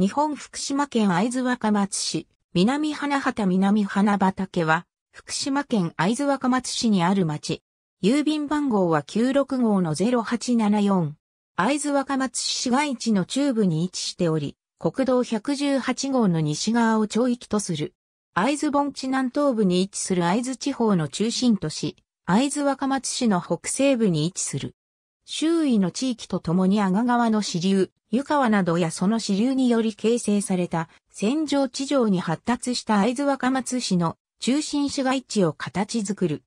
日本福島県会津若松市、南花畑南花畑は、福島県会津若松市にある町。郵便番号は96号の0874。会津若松市市街地の中部に位置しており、国道118号の西側を町域とする。会津盆地南東部に位置する会津地方の中心都市、会津若松市の北西部に位置する。周囲の地域とともに阿賀川の支流、湯川などやその支流により形成された戦場地上に発達した会津若松市の中心市街地を形づる。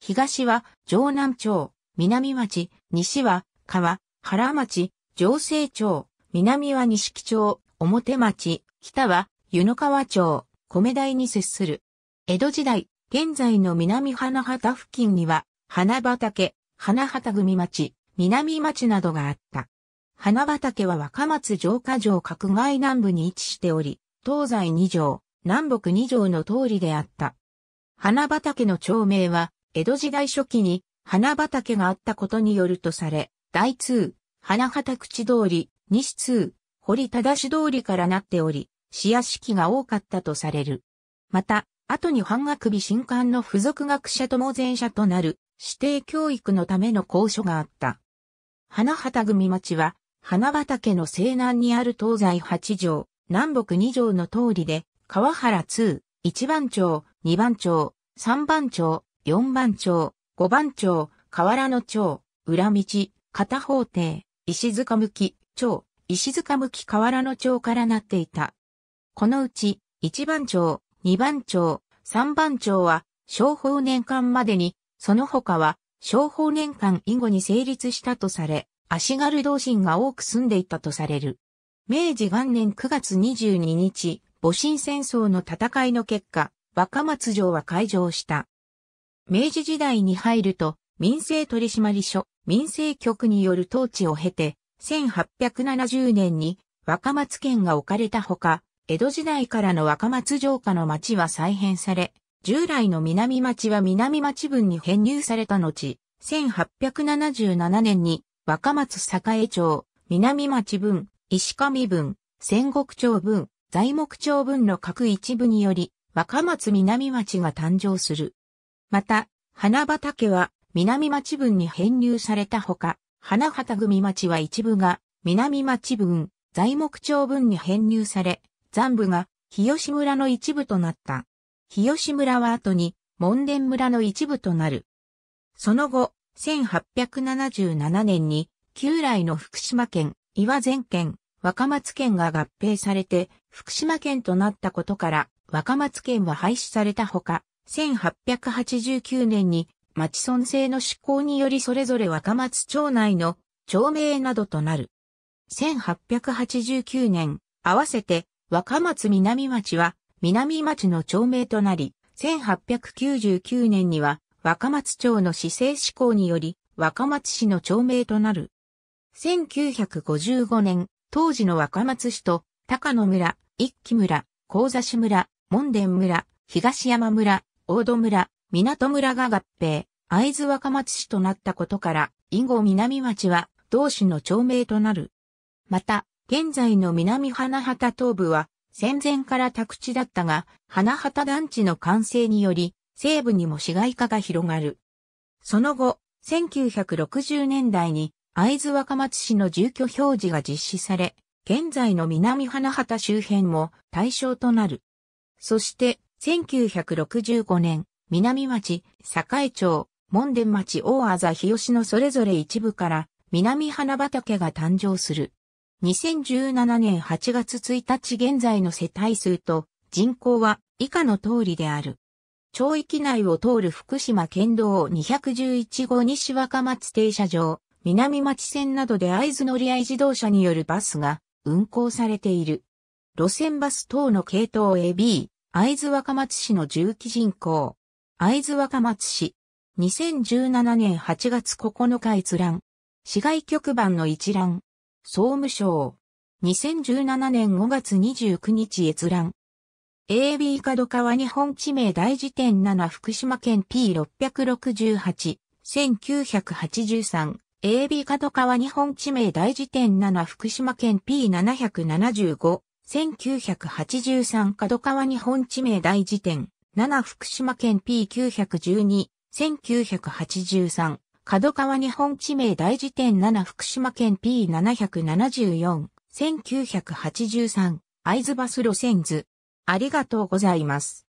東は城南町、南町、西は川、原町、城西町、南は西木町、表町、北は湯の川町、米台に接する。江戸時代、現在の南花畑付近には、花畑、花畑組町、南町などがあった。花畑は若松城下城各外南部に位置しており、東西二条、南北二条の通りであった。花畑の町名は、江戸時代初期に花畑があったことによるとされ、大通、花畑口通り、西通、堀忠通りからなっており、市屋敷が多かったとされる。また、後に半額日新刊の付属学者とも前者となる、指定教育のための講書があった。花畑組町は、花畑の西南にある東西8条、南北2条の通りで、川原通、1番町、2番町、3番町、4番町、5番町、河原の町、裏道、片方程、石塚向き、町、石塚向き河原の町からなっていた。このうち、1番町、2番町、3番町は、商法年間までに、その他は、商法年間以後に成立したとされ、足軽同心が多く住んでいたとされる。明治元年9月22日、戊辰戦争の戦いの結果、若松城は開城した。明治時代に入ると、民政取締所、民政局による統治を経て、1870年に若松県が置かれたほか、江戸時代からの若松城下の町は再編され、従来の南町は南町分に編入された後、1877年に若松栄町、南町分、石上分、仙石町分、材木町分の各一部により、若松南町が誕生する。また、花畑は南町分に編入されたほか、花畑組町は一部が南町分、材木町分に編入され、残部が日吉村の一部となった。日吉村は後に門田村の一部となる。その後、1877年に旧来の福島県、岩前県、若松県が合併されて福島県となったことから若松県は廃止されたほか、1889年に町村制の施行によりそれぞれ若松町内の町名などとなる。1889年、合わせて若松南町は南町の町名となり、1899年には若松町の市政施行により、若松市の町名となる。1955年、当時の若松市と、高野村、一木村、高座市村、門田村、東山村、大戸村、港村が合併、会津若松市となったことから、以後南町は同市の町名となる。また、現在の南花畑東部は、戦前から宅地だったが、花畑団地の完成により、西部にも市街化が広がる。その後、1960年代に会津若松市の住居表示が実施され、現在の南花畑周辺も対象となる。そして、1965年、南町、栄町、門田町大あざ日吉のそれぞれ一部から南花畑が誕生する。2017年8月1日現在の世帯数と人口は以下の通りである。町域内を通る福島県道211号西若松停車場、南町線などで合図乗り合い自動車によるバスが運行されている。路線バス等の系統 AB、合図若松市の重機人口。合図若松市。2017年8月9日閲覧。市外局番の一覧。総務省。2017年5月29日閲覧。AB 角川日本地名大辞典7福島県 P668、1983。AB 角川日本地名大辞典7福島県 P775、1983角川日本地名大辞典7福島県 P912、1983角川日本地名大辞典7福島県 P774、1983会津バス路線図ありがとうございます。